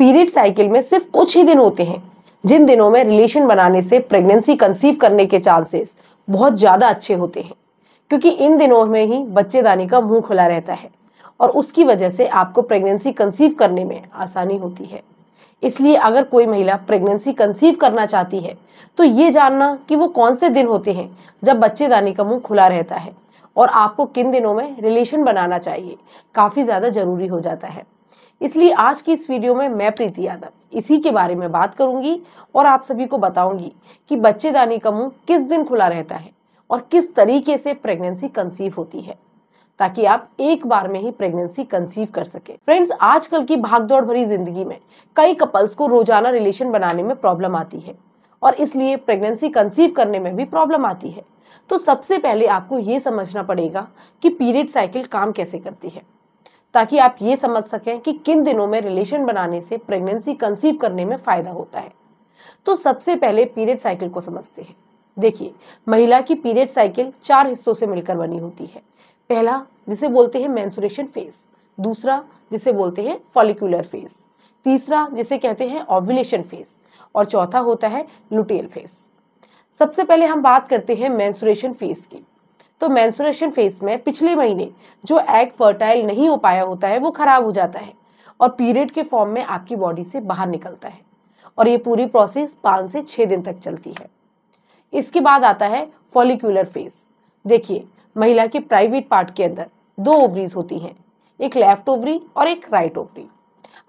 period cycle में सिर्फ कुछ ही दिन होते हैं जिन दिनों में रिलेशन बनाने से प्रेगनेंसी कंसीव करने के चांसेस बहुत ज़्यादा अच्छे होते हैं क्योंकि इन दिनों में ही बच्चेदानी का मुंह खुला रहता है और उसकी वजह से आपको प्रेगनेंसी कंसीव करने में आसानी होती है इसलिए अगर कोई महिला प्रेगनेंसी कंसीव करना चाहती है तो ये जानना कि वो कौन से दिन होते हैं जब बच्चेदानी का मुंह खुला रहता है और आपको किन दिनों में रिलेशन बनाना चाहिए काफ़ी ज़्यादा ज़रूरी हो जाता है इसलिए आज की इस वीडियो में मैं प्रीति यादव इसी के बारे में बात करूंगी और आप सभी को बताऊंगी कि बच्चेदानी का मुंह किस दिन खुला रहता है और किस तरीके से प्रेगनेंसी कंसीव होती है ताकि आप एक बार में ही प्रेगनेंसी कंसीव कर सके फ्रेंड्स आजकल की भागदौड़ भरी जिंदगी में कई कपल्स को रोजाना रिलेशन बनाने में प्रॉब्लम आती है और इसलिए प्रेगनेंसी कंसीव करने में भी प्रॉब्लम आती है तो सबसे पहले आपको ये समझना पड़ेगा कि पीरियड साइकिल काम कैसे करती है ताकि आप ये समझ सकें कि किन दिनों में रिलेशन बनाने से प्रेगनेंसी कंसीव करने में फ़ायदा होता है तो सबसे पहले पीरियड साइकिल को समझते हैं देखिए महिला की पीरियड साइकिल चार हिस्सों से मिलकर बनी होती है पहला जिसे बोलते हैं मैंसुरेशन फेस दूसरा जिसे बोलते हैं फॉलिकुलर फेस तीसरा जिसे कहते हैं ओव्यूलेशन फेस और चौथा होता है लुटेल फेस सबसे पहले हम बात करते हैं मैंसुरेशन फेस की तो मैंसुरेशन फेज में पिछले महीने जो एग फर्टाइल नहीं हो पाया होता है वो खराब हो जाता है और पीरियड के फॉर्म में आपकी बॉडी से बाहर निकलता है और ये पूरी प्रोसेस पाँच से छः दिन तक चलती है इसके बाद आता है फॉलिकुलर फेज देखिए महिला के प्राइवेट पार्ट के अंदर दो ओवरीज होती हैं एक लेफ्ट ओवरी और एक राइट ओवरी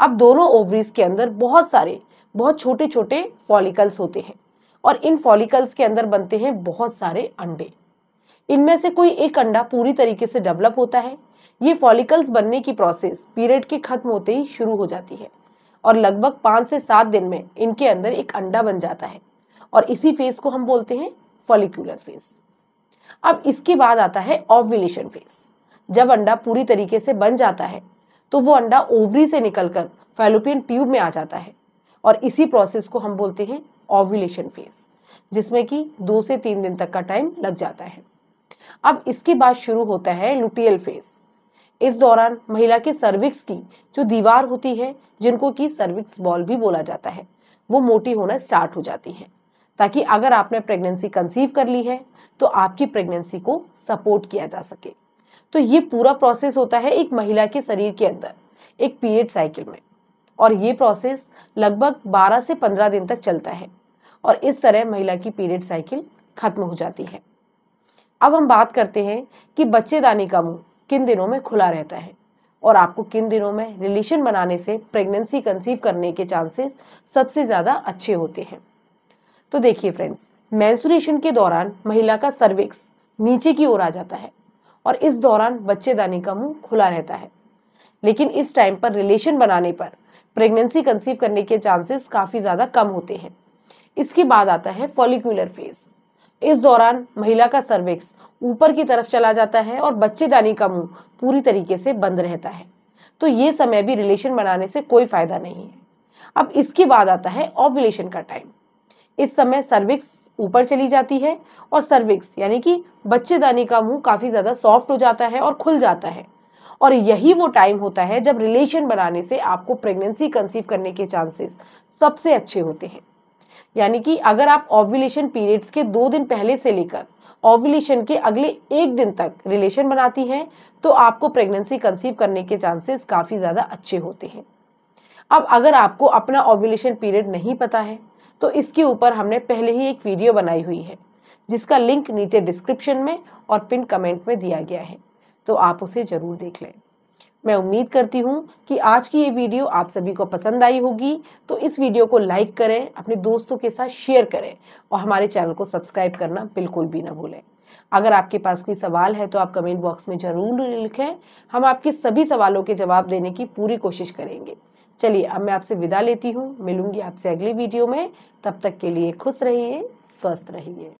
अब दोनों ओवरीज के अंदर बहुत सारे बहुत छोटे छोटे फॉलिकल्स होते हैं और इन फॉलिकल्स के अंदर बनते हैं बहुत सारे अंडे इनमें से कोई एक अंडा पूरी तरीके से डेवलप होता है ये फॉलिकल्स बनने की प्रोसेस पीरियड के खत्म होते ही शुरू हो जाती है और लगभग पाँच से सात दिन में इनके अंदर एक अंडा बन जाता है और इसी फेज को हम बोलते हैं फॉलिकुलर फेज अब इसके बाद आता है ओवुलेशन फेज जब अंडा पूरी तरीके से बन जाता है तो वो अंडा ओवरी से निकलकर फैलोपियन ट्यूब में आ जाता है और इसी प्रोसेस को हम बोलते हैं ओव्यूलेशन फेज जिसमें कि दो से तीन दिन तक का टाइम लग जाता है अब इसके बाद शुरू होता है लुटियल फेज इस दौरान महिला के सर्विक्स की जो दीवार होती है जिनको कि सर्विक्स बॉल भी बोला जाता है वो मोटी होना स्टार्ट हो जाती है ताकि अगर आपने प्रेगनेंसी कंसीव कर ली है तो आपकी प्रेगनेंसी को सपोर्ट किया जा सके तो ये पूरा प्रोसेस होता है एक महिला के शरीर के अंदर एक पीरियड साइकिल में और ये प्रोसेस लगभग 12 से 15 दिन तक चलता है और इस तरह महिला की पीरियड साइकिल खत्म हो जाती है अब हम बात करते हैं कि बच्चेदानी का मुंह किन दिनों में खुला रहता है और आपको किन दिनों में रिलेशन बनाने से प्रेगनेंसी कंसीव करने के चांसेस सबसे ज़्यादा अच्छे होते हैं तो देखिए फ्रेंड्स मैंसुरेशन के दौरान महिला का सर्विक्स नीचे की ओर आ जाता है और इस दौरान बच्चेदानी का मुंह खुला रहता है लेकिन इस टाइम पर रिलेशन बनाने पर प्रेगनेंसी कंसीव करने के चांसेस काफ़ी ज़्यादा कम होते हैं इसके बाद आता है फॉलिकुलर फेज़ इस दौरान महिला का सर्विक्स ऊपर की तरफ चला जाता है और बच्चेदानी का मुंह पूरी तरीके से बंद रहता है तो ये समय भी रिलेशन बनाने से कोई फायदा नहीं है अब इसके बाद आता है रिलेशन का टाइम इस समय सर्विक्स ऊपर चली जाती है और सर्विक्स यानी कि बच्चेदानी का मुंह काफ़ी ज़्यादा सॉफ्ट हो जाता है और खुल जाता है और यही वो टाइम होता है जब रिलेशन बनाने से आपको प्रेगनेंसी कंसीव करने के चांसेस सबसे अच्छे होते हैं यानी कि अगर आप ऑव्युलेशन पीरियड्स के दो दिन पहले से लेकर ऑव्युलेशन के अगले एक दिन तक रिलेशन बनाती हैं तो आपको प्रेगनेंसी कंसीव करने के चांसेस काफ़ी ज़्यादा अच्छे होते हैं अब अगर आपको अपना ओव्यूलेशन पीरियड नहीं पता है तो इसके ऊपर हमने पहले ही एक वीडियो बनाई हुई है जिसका लिंक नीचे डिस्क्रिप्शन में और पिन कमेंट में दिया गया है तो आप उसे ज़रूर देख लें मैं उम्मीद करती हूँ कि आज की ये वीडियो आप सभी को पसंद आई होगी तो इस वीडियो को लाइक करें अपने दोस्तों के साथ शेयर करें और हमारे चैनल को सब्सक्राइब करना बिल्कुल भी ना भूलें अगर आपके पास कोई सवाल है तो आप कमेंट बॉक्स में ज़रूर लिखें हम आपके सभी सवालों के जवाब देने की पूरी कोशिश करेंगे चलिए अब मैं आपसे विदा लेती हूँ मिलूंगी आपसे अगली वीडियो में तब तक के लिए खुश रहिए स्वस्थ रहिए